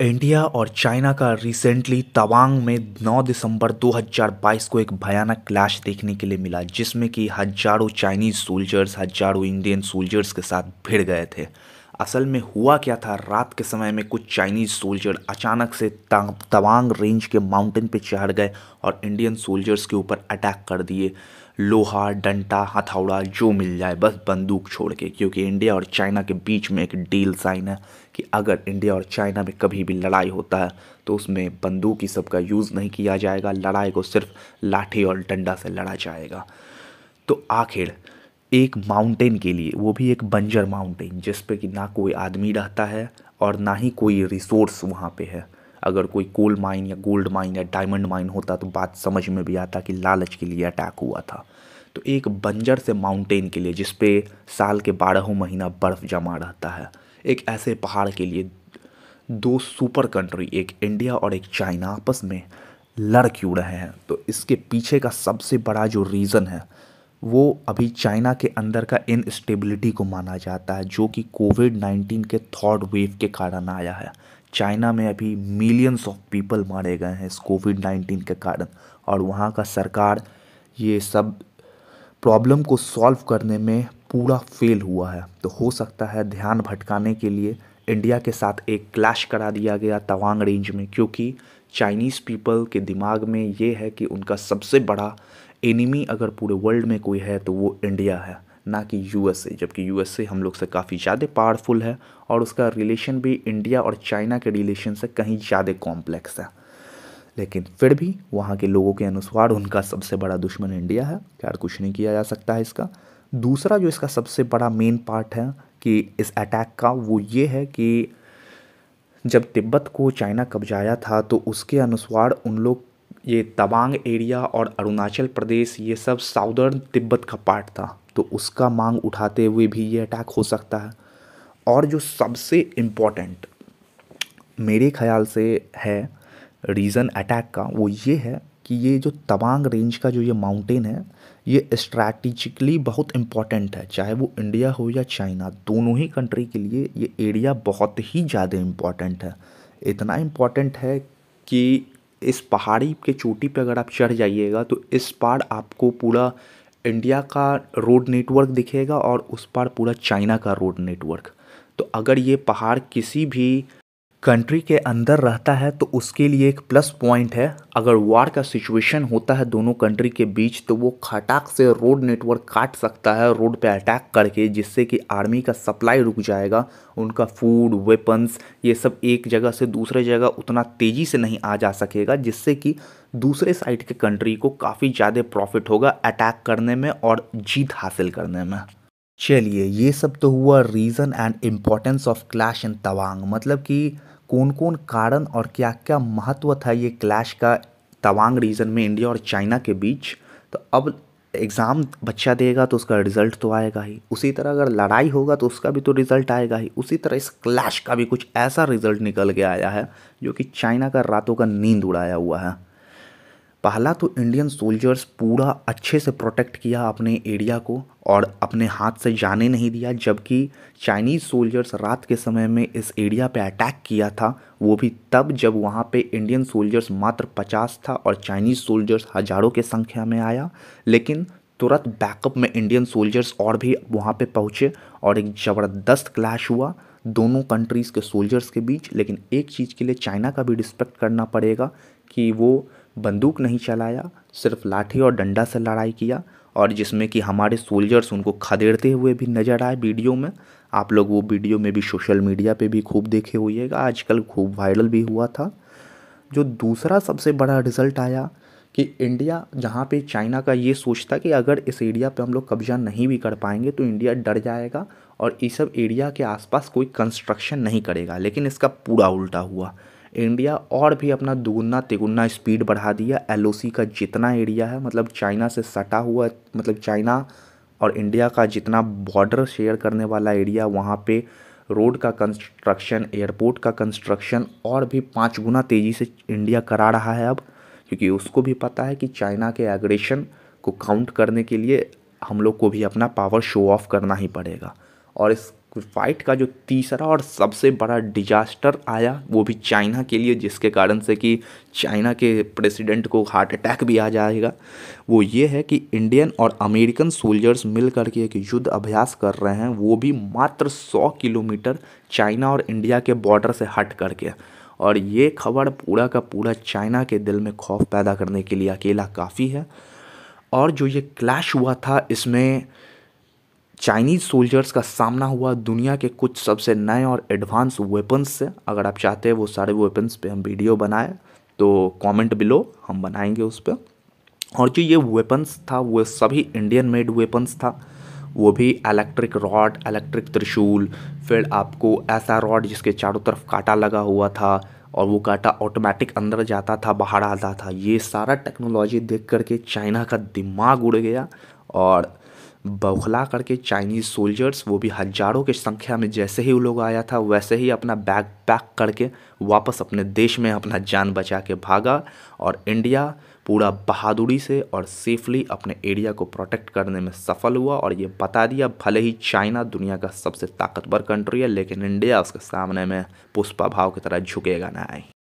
India और China का recently Tawang में 9 दिसंबर 2022 को एक भयानक क्लैश देखने के लिए मिला जिसमें कि हजारों चाइनीज सोल्जर्स हजारों इंडियन सोल्जर्स के साथ भिड़ गए थे असल में हुआ क्या था रात के समय में कुछ चाइनीज सोल्जर अचानक से तवांग रेंज के माउंटेन पे चढ़ गए और इंडियन सोल्जर्स के ऊपर अटैक कर दिए लोहा डंटा हथौड़ा जो मिल जाए बस बंदूक छोड़ के क्योंकि इंडिया और चाइना के बीच में एक डील साइन है कि अगर इंडिया और चाइना में कभी भी लड़ाई होता है तो उसमें बंदूक ही सबका यूज़ नहीं किया जाएगा लड़ाई को सिर्फ लाठी और डंडा से लड़ा जाएगा तो आखिर एक माउंटेन के लिए वो भी एक बंजर माउंटेन जिस पर कि ना कोई आदमी रहता है और ना ही कोई रिसोर्स वहाँ पे है अगर कोई कोल माइन या गोल्ड माइन या डायमंड माइन होता तो बात समझ में भी आता कि लालच के लिए अटैक हुआ था तो एक बंजर से माउंटेन के लिए जिसपे साल के बारहों महीना बर्फ़ जमा रहता है एक ऐसे पहाड़ के लिए दो सुपर कंट्री एक इंडिया और एक चाइना आपस में लड़ क्यों रहे हैं तो इसके पीछे का सबसे बड़ा जो रीज़न है वो अभी चाइना के अंदर का इनस्टेबिलिटी को माना जाता है जो कि कोविड नाइन्टीन के थर्ड वेव के कारण आया है चाइना में अभी मिलियंस ऑफ पीपल मारे गए हैं इस कोविड नाइन्टीन के कारण और वहाँ का सरकार ये सब प्रॉब्लम को सॉल्व करने में पूरा फेल हुआ है तो हो सकता है ध्यान भटकाने के लिए इंडिया के साथ एक क्लैश करा दिया गया तवांग रेंज में क्योंकि चाइनीज़ पीपल के दिमाग में ये है कि उनका सबसे बड़ा एनिमी अगर पूरे वर्ल्ड में कोई है तो वो इंडिया है ना कि यूएसए जबकि यूएसए हम लोग से काफ़ी ज़्यादा पावरफुल है और उसका रिलेशन भी इंडिया और चाइना के रिलेशन से कहीं ज़्यादा कॉम्प्लेक्स है लेकिन फिर भी वहाँ के लोगों के अनुसार उनका सबसे बड़ा दुश्मन इंडिया है खैर कुछ नहीं किया जा सकता है इसका दूसरा जो इसका सबसे बड़ा मेन पार्ट है कि इस अटैक का वो ये है कि जब तिब्बत को चाइना कब्जाया था तो उसके अनुसार उन लोग ये तवांग एरिया और अरुणाचल प्रदेश ये सब साउदर्न तिब्बत का पार्ट था तो उसका मांग उठाते हुए भी ये अटैक हो सकता है और जो सबसे इम्पॉर्टेंट मेरे ख्याल से है रीज़न अटैक का वो ये है कि ये जो तवांग रेंज का जो ये माउंटेन है ये स्ट्रैटिजिकली बहुत इम्पॉर्टेंट है चाहे वो इंडिया हो या चाइना दोनों ही कंट्री के लिए ये एरिया बहुत ही ज़्यादा इम्पॉर्टेंट है इतना इम्पॉर्टेंट है कि इस पहाड़ी के चोटी पे अगर आप चढ़ जाइएगा तो इस पार आपको पूरा इंडिया का रोड नेटवर्क दिखेगा और उस पार पूरा चाइना का रोड नेटवर्क तो अगर ये पहाड़ किसी भी कंट्री के अंदर रहता है तो उसके लिए एक प्लस पॉइंट है अगर वार का सिचुएशन होता है दोनों कंट्री के बीच तो वो खटाक से रोड नेटवर्क काट सकता है रोड पे अटैक करके जिससे कि आर्मी का सप्लाई रुक जाएगा उनका फूड वेपन्स ये सब एक जगह से दूसरे जगह उतना तेज़ी से नहीं आ जा सकेगा जिससे कि दूसरे साइड के कंट्री को काफ़ी ज़्यादा प्रॉफिट होगा अटैक करने में और जीत हासिल करने में चलिए ये सब तो हुआ reason and importance of clash in Tawang मतलब कि कौन कौन कारण और क्या क्या महत्व था ये क्लैश का तवांग रीजन में इंडिया और चाइना के बीच तो अब एग्ज़ाम बच्चा देगा तो उसका रिज़ल्ट तो आएगा ही उसी तरह अगर लड़ाई होगा तो उसका भी तो रिज़ल्ट आएगा ही उसी तरह इस क्लैश का भी कुछ ऐसा रिज़ल्ट निकल के आया है जो कि चाइना का रातों का नींद उड़ाया हुआ है पहला तो इंडियन सोल्जर्स पूरा अच्छे से प्रोटेक्ट किया अपने एरिया को और अपने हाथ से जाने नहीं दिया जबकि चाइनीज़ सोल्जर्स रात के समय में इस एरिया पे अटैक किया था वो भी तब जब वहाँ पे इंडियन सोल्जर्स मात्र पचास था और चाइनीज़ सोल्जर्स हज़ारों के संख्या में आया लेकिन तुरंत बैकअप में इंडियन सोल्जर्स और भी वहाँ पर पहुँचे और एक ज़बरदस्त क्लैश हुआ दोनों कंट्रीज़ के सोल्जर्स के बीच लेकिन एक चीज़ के लिए चाइना का भी रिस्पेक्ट करना पड़ेगा कि वो बंदूक नहीं चलाया सिर्फ लाठी और डंडा से लड़ाई किया और जिसमें कि हमारे सोल्जर्स उनको खदेड़ते हुए भी नज़र आए वीडियो में आप लोग वो वीडियो में भी सोशल मीडिया पे भी खूब देखे हुईगा आजकल खूब वायरल भी हुआ था जो दूसरा सबसे बड़ा रिज़ल्ट आया कि इंडिया जहाँ पे चाइना का ये सोचता कि अगर इस एरिया पे हम लोग कब्जा नहीं भी कर पाएंगे तो इंडिया डर जाएगा और इस सब एरिया के आसपास कोई कंस्ट्रक्शन नहीं करेगा लेकिन इसका पूरा उल्टा हुआ इंडिया और भी अपना दुगुना तिगुना स्पीड बढ़ा दिया एल का जितना एरिया है मतलब चाइना से सटा हुआ मतलब चाइना और इंडिया का जितना बॉर्डर शेयर करने वाला एरिया वहाँ पे रोड का कंस्ट्रक्शन एयरपोर्ट का कंस्ट्रक्शन और भी पाँच गुना तेज़ी से इंडिया करा रहा है अब क्योंकि उसको भी पता है कि चाइना के एग्रेशन को काउंट करने के लिए हम लोग को भी अपना पावर शो ऑफ करना ही पड़ेगा और इस फाइट का जो तीसरा और सबसे बड़ा डिजास्टर आया वो भी चाइना के लिए जिसके कारण से कि चाइना के प्रेसिडेंट को हार्ट अटैक भी आ जाएगा वो ये है कि इंडियन और अमेरिकन सोल्जर्स मिल करके एक युद्ध अभ्यास कर रहे हैं वो भी मात्र सौ किलोमीटर चाइना और इंडिया के बॉर्डर से हट करके और ये खबर पूरा का पूरा चाइना के दिल में खौफ पैदा करने के लिए अकेला काफ़ी है और जो ये क्लैश हुआ था इसमें चाइनीज़ सोल्जर्स का सामना हुआ दुनिया के कुछ सबसे नए और एडवांस वेपन्स से अगर आप चाहते हैं वो सारे वेपन्स पे हम वीडियो बनाए तो कमेंट बिलो हम बनाएंगे उस पर और जो ये वेपन्स था वो सभी इंडियन मेड वेपन्स था वो भी इलेक्ट्रिक रॉड इलेक्ट्रिक त्रिशूल फिर आपको ऐसा रॉड जिसके चारों तरफ कांटा लगा हुआ था और वो कांटा ऑटोमेटिक अंदर जाता था बाहर आता था ये सारा टेक्नोलॉजी देख करके चाइना का दिमाग उड़ गया और बौखला करके चाइनीज़ सोल्जर्स वो भी हजारों के संख्या में जैसे ही वो लोग आया था वैसे ही अपना बैग पैक करके वापस अपने देश में अपना जान बचा के भागा और इंडिया पूरा बहादुरी से और सेफली अपने एरिया को प्रोटेक्ट करने में सफल हुआ और ये बता दिया भले ही चाइना दुनिया का सबसे ताकतवर कंट्री है लेकिन इंडिया उसके सामने में पुष्पा भाव की तरह झुकेगा ना आई